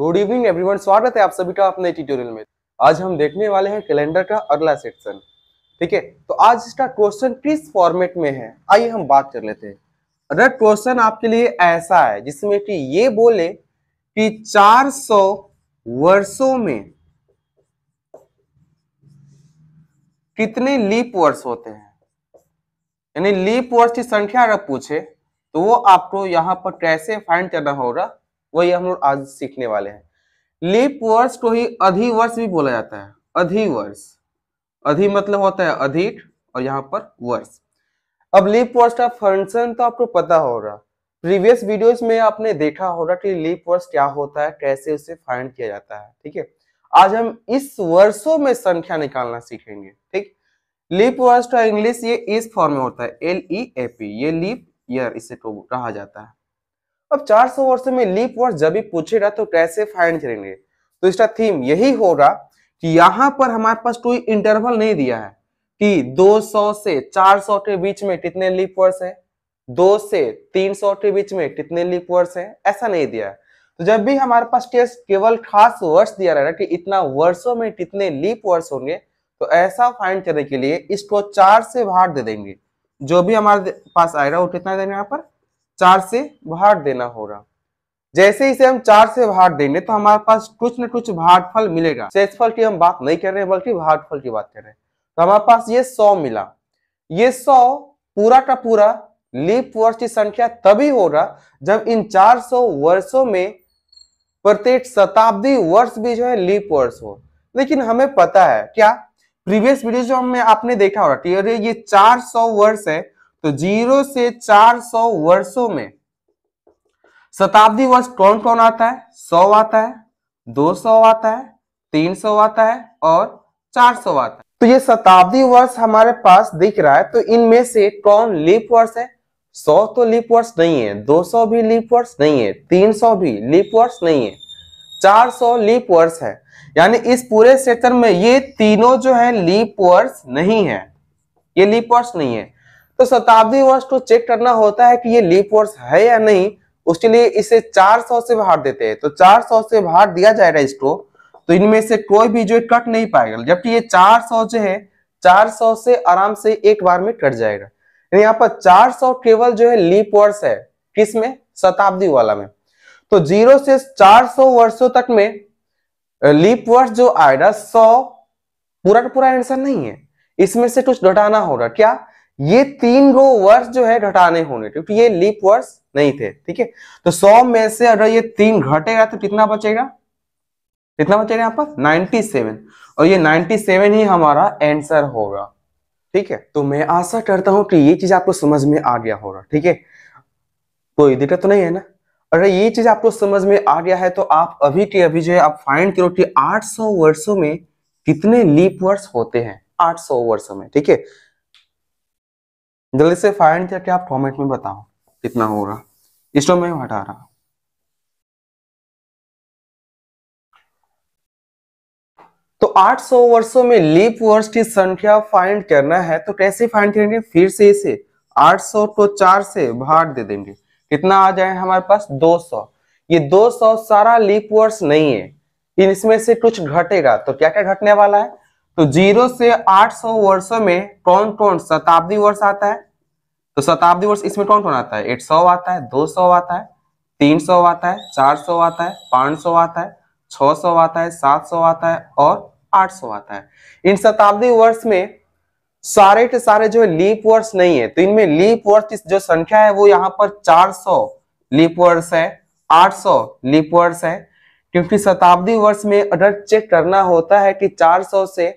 good evening everyone स्वागत है आप सभी का अपने ट्यूटोरियल में आज हम देखने वाले हैं कैलेंडर का अगला सेक्शन ठीक है तो आज इसका क्वेश्चन किस फॉर्मेट में है आइए हम बात कर लेते हैं अगर क्वेश्चन आपके लिए ऐसा है जिसमें कि ये बोले कि 400 वर्षों में कितने लीप वर्ष होते हैं यानी लीप वर्ष की संख्या अगर पूछे तो वो आपको यहाँ पर कैसे फाइंड करना होगा वही हम लोग आज सीखने वाले हैं लीप वर्ष को ही अधिवर्ष भी बोला जाता है अधिवर्ष अधि मतलब होता है अधिक और यहाँ पर वर्ष अब लीप वर्ष का फंक्शन तो आपको पता होगा प्रीवियस वीडियोस में आपने देखा होगा कि लीप वर्ष क्या होता है कैसे उसे फाइंड किया जाता है ठीक है आज हम इस वर्षों में संख्या निकालना सीखेंगे ठीक लीप वर्ष का इंग्लिश ये इस फॉर्म में होता है एल ई ए पी ये लीप ईयर इसे तो कहा जाता है अब 400 वर्षों में लीप वर्ष जब भी पूछेगा तो कैसे फाइंड करेंगे तो इसका थीम यही होगा कि यहाँ पर हमारे पास कोई इंटरवल नहीं दिया है कि 200 से 400 के बीच में कितने लीप वर्ष है दो से 300 के बीच में कितने लीप वर्ष है ऐसा नहीं दिया है तो जब भी हमारे पास टेस्ट केवल खास वर्ष दिया रहेगा कि इतना वर्षों में कितने लीप वर्ष होंगे तो ऐसा फाइंड करने के लिए इसको चार से भाग दे देंगे जो भी हमारे पास आएगा वो कितना देंगे यहाँ पर चार से भाग देना होगा जैसे इसे हम चार से भाग देंगे तो हमारे पास कुछ न कुछ भागफल मिलेगा शेषफल की हम बात नहीं कर रहे हैं बल्कि भागफल की बात कर रहे हैं तो हमारे पास ये सौ मिला ये सौ पूरा का पूरा लीप वर्ष की संख्या तभी होगा जब इन सौ वर्षों में प्रत्येक शताब्दी वर्ष भी जो है लीप वर्ष हो लेकिन हमें पता है क्या प्रीवियस वीडियो जो हमें आपने देखा होगा कि अरे ये 400 वर्ष है तो जीरो से चार सौ वर्षो में शताब्दी वर्ष कौन कौन आता है सौ आता है दो सौ आता है तीन सौ आता है और चार सौ आता है तो ये शताब्दी वर्ष हमारे पास दिख रहा है तो इनमें से कौन लीप वर्ष है सौ तो लीप वर्ष नहीं है दो सौ भी लीप वर्ष नहीं है तीन सौ भी लीप वर्ष नहीं है चार सौ लीप वर्ष है यानी इस पूरे सेक्टर में ये तीनों जो है लीप वर्ष नहीं है ये लीप वर्ष नहीं है तो शताब्दी वर्ष को चेक करना होता है कि ये लीप वर्ष है या नहीं उसके लिए इसे 400 से बाहर देते हैं तो 400 से बाहर दिया जाएगा इसको तो इनमें से कोई भी जो कट नहीं पाएगा जबकि ये 400 जो है 400 से आराम से एक बार में कट जाएगा यहाँ पर 400 केवल जो है लीप वर्ष है किस में शताब्दी वाला में तो जीरो से चार वर्षो तक में लीप वर्ष जो आएगा सौ पूरा का पूरा आंसर नहीं है इसमें से कुछ घटाना होगा क्या ये तीन गो वर्ष जो है घटाने होने क्योंकि ये लीप वर्ष नहीं थे ठीक है तो सौ में से अगर ये तीन घटेगा तो कितना बचेगा कितना बचेगा यहाँ पर 97 और ये 97 ही हमारा आंसर होगा ठीक है तो मैं आशा करता हूं कि ये चीज आपको समझ में आ गया होगा ठीक है कोई दिक्कत तो नहीं है ना अगर ये चीज आपको समझ में आ गया है तो आप अभी के अभी जो है आप फाइंड करो कि सौ वर्षों में कितने लीप वर्ष होते हैं सौ वर्षों में ठीक है जल्दी से फाइंड करके आप कॉमेंट में बताओ कितना होगा इसको मैं हटा रहा तो 800 वर्षों में लीप वर्ष की संख्या फाइंड करना है तो कैसे फाइंड करेंगे फिर से इसे 800 को 4 से भाग दे देंगे कितना आ जाए हमारे पास 200 ये 200 सारा लीप वर्ष नहीं है इसमें से कुछ घटेगा तो क्या क्या घटने वाला है तो जीरो से 800 वर्षों में कौन कौन शताब्दी वर्ष आता है तो शताब्दी वर्ष इसमें कौन कौन आता है 800 आता है 200 आता है 300 आता है 400 आता है 500 आता है 600 आता है 700 आता है और 800 आता है इन शताब्दी वर्ष में सारे के सारे जो है लीप वर्ष नहीं है तो इनमें लीप वर्ष जो संख्या है वो यहाँ पर सौ लीप वर्ष है सौ लीप वर्ष है क्योंकि शताब्दी वर्ष में अगर चेक करना होता है कि 400 से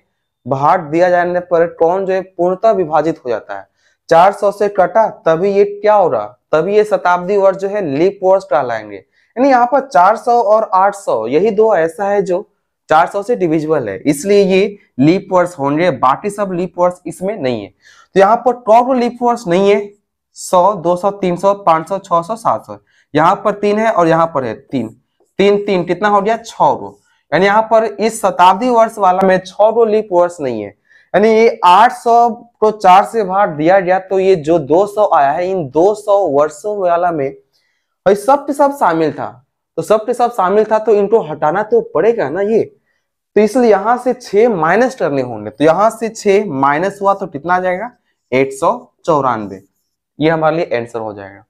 भाट दिया जाने पर ट्रॉन जो है पूर्णतः विभाजित हो जाता है 400 से कटा तभी ये क्या हो रहा तभी ये शताब्दी वर्ष जो है लीप वर्ष कहलाएंगे यानी यहाँ पर 400 और 800 यही दो ऐसा है जो 400 से डिविजिबल है इसलिए ये लीप वर्ष होंगे बाकी सब लीप वर्ष इसमें नहीं है तो यहाँ पर टॉप लीप वर्ष नहीं है सौ सौ सौ दो तीन पांच सौ छह सौ सात सौ यहाँ पर तीन है और यहाँ पर है तीन तीन तीन कितना हो गया छो यानी यहाँ पर इस शताब्दी वर्ष वाला में छो तो लीप वर्ष नहीं है यानी ये 800 को चार से भाग दिया गया तो ये जो 200 आया है इन 200 वर्षों वाला में भाई सब के सब शामिल था तो सब के सब शामिल था तो इनको हटाना तो पड़ेगा ना ये तो इसलिए यहां से छ माइनस करने होंगे तो यहां से छ माइनस हुआ तो कितना आ जाएगा एट सौ चौरानवे ये हमारे लिए आंसर हो जाएगा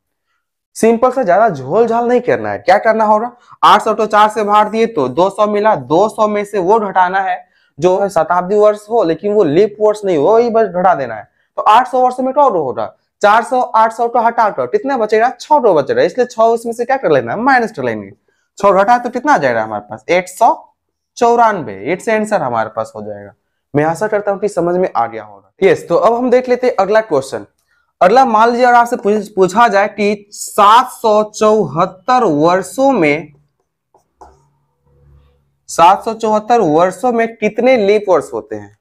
सिंपल सा ज्यादा झोल झाल नहीं करना है क्या करना होगा आठ सौ तो चार से भार दिए तो दो सौ मिला दो सौ में से वो घटाना है जो है शताब्दी वर्ष हो लेकिन वो लिप वर्ष नहीं हो वही बस घटा देना है तो आठ सौ वर्ष में कौन होगा चार सौ आठ सौ तो हटा कर कितना बचेगा छह टो बचेगा इसलिए छो इसमें से क्या कर लेना है माइनस कर लेंगे छो घटा तो कितना आ जाएगा हमारे पास एट सौ चौरानवे एट से आंसर हमारे पास हो जाएगा मैं आशा करता हूँ कि समझ में आ गया होगा यस तो अब हम देख लेते हैं अगला क्वेश्चन अगला मान लीजिए अगर आपसे पूछा जाए कि सात सौ चौहत्तर वर्षो में सात सौ चौहत्तर वर्षो में कितने लीप वर्ष होते हैं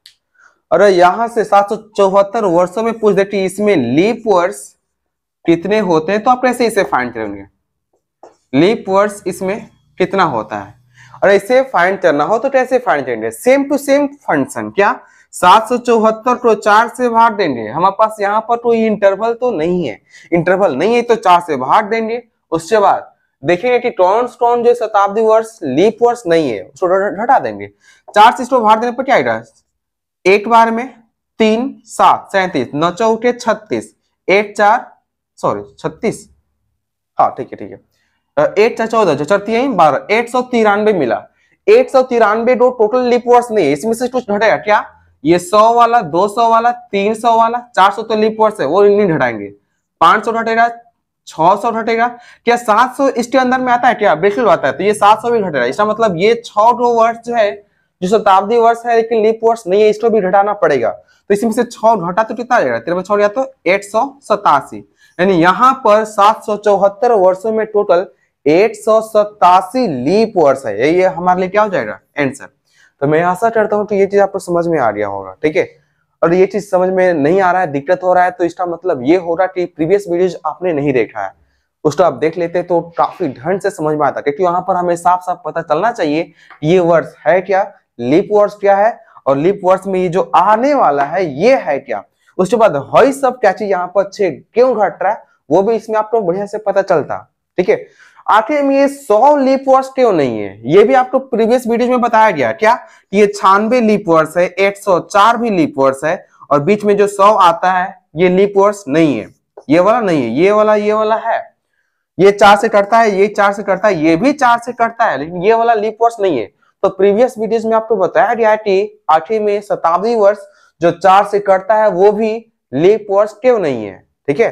अरे यहां से सात सौ चौहत्तर वर्षो में पूछ दे कि इसमें लीप वर्ष कितने होते हैं तो आप कैसे इसे फाइंड करेंगे लीप वर्ष इसमें कितना होता है और इसे फाइंड करना हो तो कैसे तो फाइंड करेंगे सेम टू सेम फंक्शन क्या सात सौ चौहत्तर को चार से भाग देंगे हमारे पास यहाँ पर कोई तो इंटरवल तो नहीं है इंटरवल नहीं है तो चार से भाग देंगे उसके बाद देखेंगे कि कौन कौन जो शताब्दी वर्ष लीप वर्ष नहीं है उसको हटा देंगे चार से इसको भाग देने पर क्या आएगा एक बार में तीन सात सैंतीस नौ चौके छत्तीस एक चार सॉरी छत्तीस हाँ ठीक है ठीक है एक चार चौदह जो चलती है बारह एक सौ तिरानवे मिला एक सौ तिरानवे दो टोटल लिप वर्ष नहीं है इसमें से कुछ घटेगा क्या ये सौ वाला दो सौ वाला तीन सौ वाला चार सौ तो वर्ष है वो नहीं घटाएंगे पांच सौ घटेगा छह सौ घटेगा क्या सात सौ इसके अंदर में आता है क्या बिल्कुल आता है तो ये सात सौ भी घटेगा इसका मतलब ये छो वर्ष जो है जो शताब्दी वर्ष है लेकिन लीप वर्ष नहीं है इसको भी घटाना पड़ेगा तो इसमें से छह घटा तो कितना आएगा तेरह छो गया तो एट सौ सतासी यानी यहाँ पर सात सौ चौहत्तर वर्षो में टोटल एट सौ सतासी लीप वर्ष है ये हमारे लिए क्या हो जाएगा एंसर तो मैं आशा करता हूँ कि ये चीज आपको समझ में आ गया होगा ठीक है और ये चीज समझ में नहीं आ रहा है दिक्कत हो रहा है तो इसका मतलब ये हो होगा कि प्रीवियस वीडियोज आपने नहीं देखा है उसको आप देख लेते तो काफी ढंग से समझ में आता क्योंकि वहां पर हमें साफ साफ पता चलना चाहिए ये वर्ड्स है क्या लिप वर्ड्स क्या है और लिप वर्ड्स में ये जो आने वाला है ये है क्या उसके बाद हई सब क्या चीज यहाँ पर छे क्यों घट रहा है वो भी इसमें आपको बढ़िया से पता चलता ठीक है आखिर में ये सौ लीप वर्ष क्यों नहीं है ये भी आपको प्रीवियस वीडियो में बताया गया क्या कि ये छानबे लीप वर्ष है चार भी लीप वर्ष है और बीच में जो सौ आता है ये लीप वर्ष नहीं है ये वाला नहीं है ये वाला ये वाला है ये चार से करता है ये चार से करता है ये भी चार से करता है लेकिन ये वाला लीप वर्ष नहीं है तो प्रीवियस वीडियोज में आपको बताया गया कि आखिर में शताब्दी वर्ष जो चार से करता है वो भी लीप वर्ष क्यों नहीं है ठीक है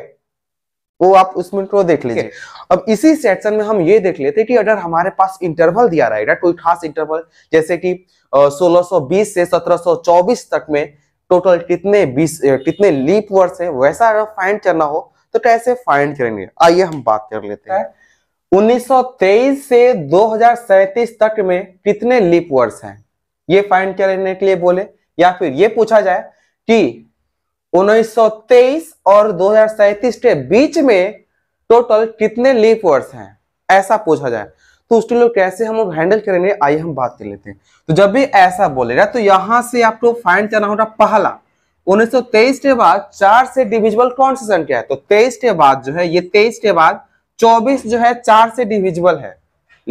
वो आप उस मिनट को देख लीजिए अब इसी सेक्शन में हम ये देख लेते कि अगर हमारे पास इंटरवल दिया रहेगा कोई खास इंटरवल जैसे कि सोलह से सत्रह तक में टोटल कितने बीस कितने लीप वर्ष है वैसा अगर फाइंड करना हो तो कैसे फाइंड करेंगे आइए हम बात कर लेते हैं 1923 से 2037 तक में कितने लीप वर्ष हैं ये फाइंड करने के लिए बोले या फिर ये पूछा जाए कि 1923 और दो के बीच में टोटल कितने लीप वर्ष हैं ऐसा पूछा जाए तो उसके लोग कैसे हम लोग हैंडल करेंगे आइए हम बात कर लेते हैं तो जब भी ऐसा बोलेगा तो यहाँ से आपको फाइंड करना होगा पहला 1923 के बाद चार से डिविजिबल कौन सी संख्या है तो 23 के बाद जो है ये 23 के बाद 24 जो है चार से डिविजिबल है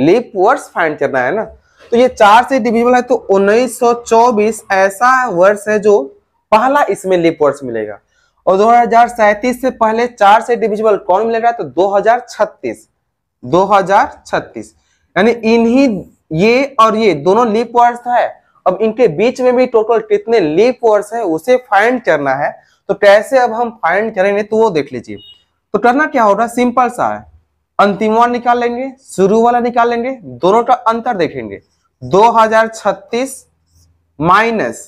लीप वर्ष फाइंड करना है ना तो ये चार से डिविजिबल है तो 1924 ऐसा वर्ष है जो पहला इसमें लीप वर्ष मिलेगा और दो से पहले चार से डिविजिबल कौन मिलेगा तो दो हजार छत्तीस दो हजार छत्तीस यानी इन्हीं ये और ये दोनों लीप वर्ष है अब इनके बीच में भी टोटल कितने लीप वर्ष है उसे फाइंड करना है तो कैसे अब हम फाइंड करेंगे तो वो देख लीजिए तो करना क्या होगा सिंपल सा है अंतिम वाला निकाल लेंगे शुरू वाला निकाल लेंगे दोनों का अंतर देखेंगे 2036 माइनस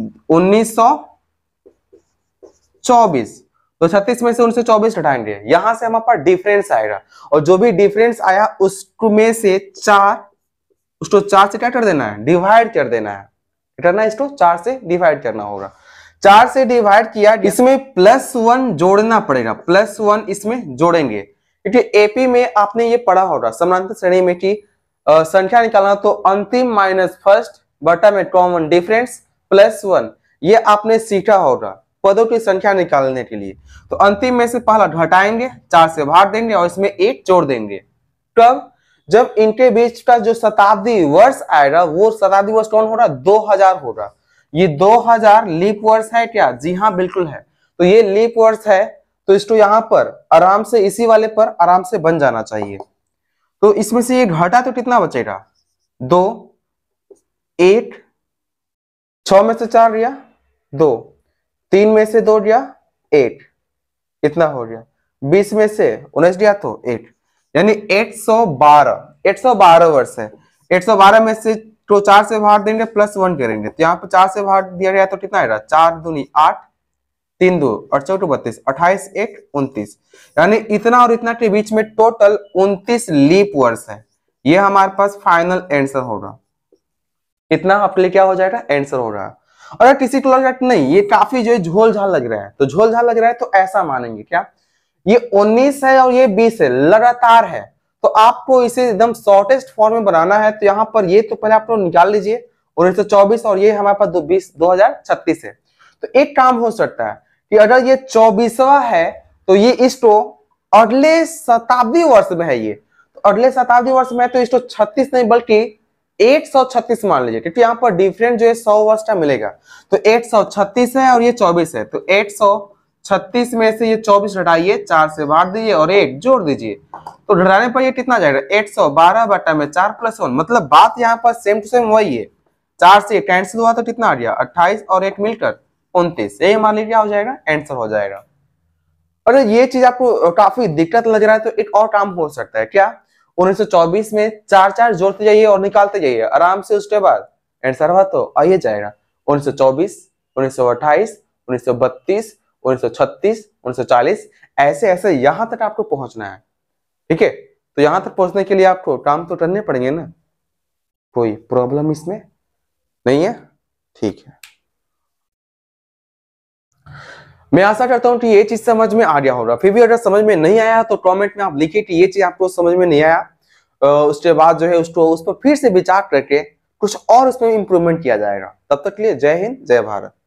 उन्नीस चौबीस तो छत्तीस में से उन्नीस सौ चौबीस हटाएंगे यहां से हमारे पास डिफरेंस आएगा और जो भी डिफरेंस आया उसमें से चार उसको चार से क्या कर देना है डिवाइड कर देना है करना इसको चार से डिवाइड करना होगा चार से डिवाइड किया इसमें प्लस वन जोड़ना पड़ेगा प्लस वन इसमें जोड़ेंगे क्योंकि एपी में आपने ये पढ़ा होगा समानांतर श्रेणी में की संख्या निकालना तो अंतिम माइनस फर्स्ट बटा में कॉमन डिफरेंस प्लस वन ये आपने सीखा होगा पदों की संख्या निकालने के लिए तो अंतिम में से पहला घटाएंगे चार से भाग देंगे और इसमें एक जोड़ देंगे कब जब इनके बीच का जो शताब्दी वर्ष आएगा वो शताब्दी वर्ष कौन रहा दो हजार होगा ये दो हजार लीप वर्ष है क्या जी हाँ बिल्कुल है तो ये लीप वर्ष है तो इसको यहाँ पर आराम से इसी वाले पर आराम से बन जाना चाहिए तो इसमें से ये घटा तो कितना बचेगा दो एट छ में से चार रिया दो तीन में से दो रिया एट इतना हो गया बीस में से उन्नीस रिया तो एट यानी एट सौ बारह एट सौ बारह वर्ष है एट सौ बारह में से तो चार से भाग देंगे प्लस वन करेंगे तो यहाँ पर चार से भाग दिया गया तो कितना आएगा चार दूनी आठ तीन दो और चौटू बत्तीस अट्ठाईस एक उन्तीस यानी इतना और इतना के बीच में टोटल उन्तीस लीप वर्ष है ये हमारे पास फाइनल आंसर होगा इतना आपके लिए क्या हो जाएगा आंसर हो रहा है और अगर किसी को लग रहा है नहीं ये काफी जो है झोल झाल लग रहा है तो झोलझाल लग रहा है तो ऐसा मानेंगे क्या ये उन्नीस है और ये बीस है लगातार है तो आपको इसे एकदम शॉर्टेस्ट फॉर्म में बनाना है तो यहाँ पर ये तो पहले आप लोग निकाल लीजिए उन्नीस सौ चौबीस और ये हमारे पास दो बीस दो हजार छत्तीस है तो एक काम हो सकता है कि अगर ये चौबीसवा है तो ये इसको तो अगले शताब्दी वर्ष में है ये तो अगले शताब्दी वर्ष में है तो इसको तो छत्तीस नहीं बल्कि 836 मान लीजिए क्योंकि यहाँ पर डिफरेंट जो है सौ वर्ष का मिलेगा तो 836 है और ये 24 है तो 836 में से ये 24 हटाइए चार से बांट दीजिए और एक जोड़ दीजिए तो घटाने पर ये कितना जाएगा 812 सौ बारह बटा में चार प्लस वन मतलब बात यहाँ पर सेम टू सेम वही है चार से कैंसिल हुआ तो कितना आ गया अट्ठाईस और एक मिलकर उन्तीस यही मान लीजिए हो जाएगा एंसर हो जाएगा और ये चीज आपको काफी दिक्कत लग रहा है तो एक और काम हो सकता है क्या 1924 में चार चार जोड़ते जाइए और निकालते जाइए आराम से उसके बाद आंसर हुआ तो आइए जाएगा 1924, 1928, 1932, 1936, 1940 ऐसे ऐसे यहां तक आपको पहुंचना है ठीक है तो यहां तक पहुंचने के लिए आपको काम तो करने पड़ेंगे ना कोई प्रॉब्लम इसमें नहीं है ठीक है मैं आशा करता हूँ कि ये चीज समझ में आ गया होगा फिर भी अगर समझ में नहीं आया तो कॉमेंट में आप लिखिए कि ये चीज आपको समझ में नहीं आया उसके बाद जो है उसको उस पर फिर से विचार करके कुछ और उसमें इम्प्रूवमेंट किया जाएगा तब तक के लिए जय हिंद जय भारत